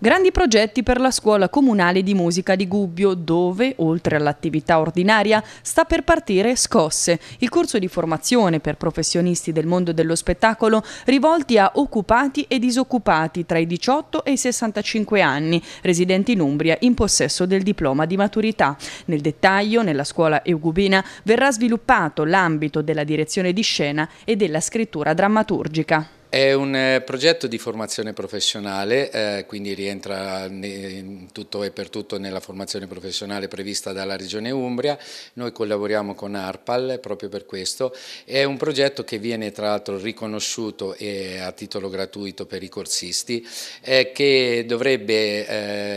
Grandi progetti per la scuola comunale di musica di Gubbio, dove, oltre all'attività ordinaria, sta per partire Scosse, il corso di formazione per professionisti del mondo dello spettacolo rivolti a occupati e disoccupati tra i 18 e i 65 anni, residenti in Umbria in possesso del diploma di maturità. Nel dettaglio, nella scuola eugubina verrà sviluppato l'ambito della direzione di scena e della scrittura drammaturgica. È un eh, progetto di formazione professionale, eh, quindi rientra in tutto e per tutto nella formazione professionale prevista dalla Regione Umbria. Noi collaboriamo con ARPAL proprio per questo. È un progetto che viene tra l'altro riconosciuto e eh, a titolo gratuito per i corsisti, eh, che dovrebbe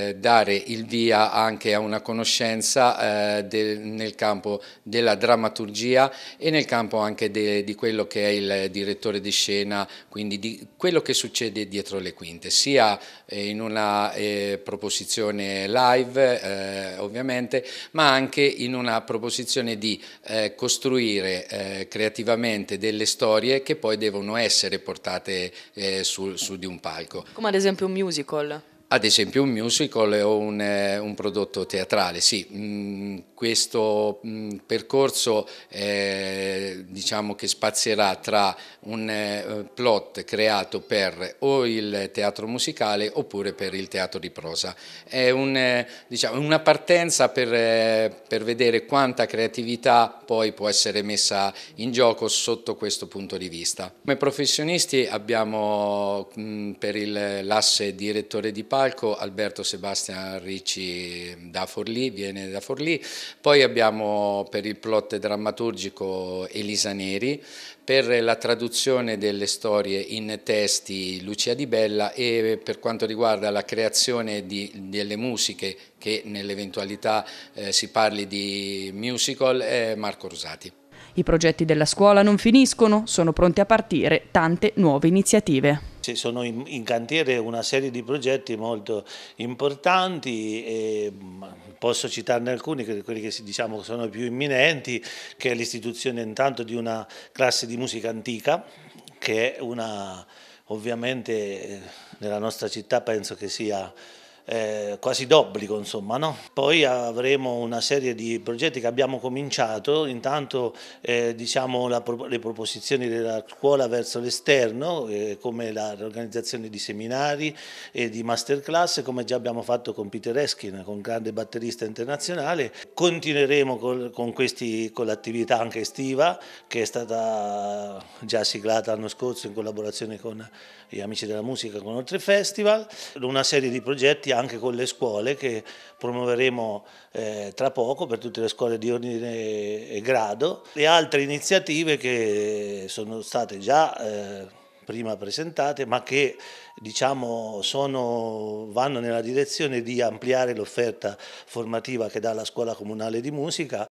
eh, dare il via anche a una conoscenza eh, del, nel campo della drammaturgia e nel campo anche de, di quello che è il direttore di scena, quindi quindi di quello che succede dietro le quinte, sia eh, in una eh, proposizione live eh, ovviamente, ma anche in una proposizione di eh, costruire eh, creativamente delle storie che poi devono essere portate eh, su, su di un palco. Come ad esempio un musical ad esempio un musical o un, un prodotto teatrale, sì, mm, questo percorso eh, diciamo che spazierà tra un eh, plot creato per o il teatro musicale oppure per il teatro di prosa. È un, eh, diciamo, una partenza per, eh, per vedere quanta creatività poi può essere messa in gioco sotto questo punto di vista. Come professionisti abbiamo mh, per l'asse direttore di palco Alberto Sebastian Ricci da Forlì, viene da Forlì, poi abbiamo per il plot drammaturgico Elisa Neri, per la traduzione delle storie in testi Lucia Di Bella e per quanto riguarda la creazione di, delle musiche che nell'eventualità eh, si parli di musical eh, Marco Rosati. I progetti della scuola non finiscono, sono pronte a partire tante nuove iniziative. Ci sono in, cantiere una serie di progetti molto importanti, e mm, posso citarne alcuni, quelli che diciamo sono più imminenti, che è l'istituzione intanto di una classe di musica antica, che è una, ovviamente eh, nella nostra città penso che sia eh, quasi d'obbligo, insomma. No? Poi avremo una serie di progetti che abbiamo cominciato, intanto eh, diciamo la, le proposizioni della scuola verso l'esterno, eh, come l'organizzazione di seminari e di masterclass, come già abbiamo fatto con Peter Eskin, con grande batterista internazionale. Continueremo col, con, questi, con l'attività anche estiva, che è stata già siglata l'anno scorso in collaborazione con gli Amici della Musica, con Oltre Festival, una serie di progetti anche anche con le scuole che promuoveremo eh, tra poco per tutte le scuole di ordine e grado e altre iniziative che sono state già eh, prima presentate ma che diciamo, sono, vanno nella direzione di ampliare l'offerta formativa che dà la scuola comunale di musica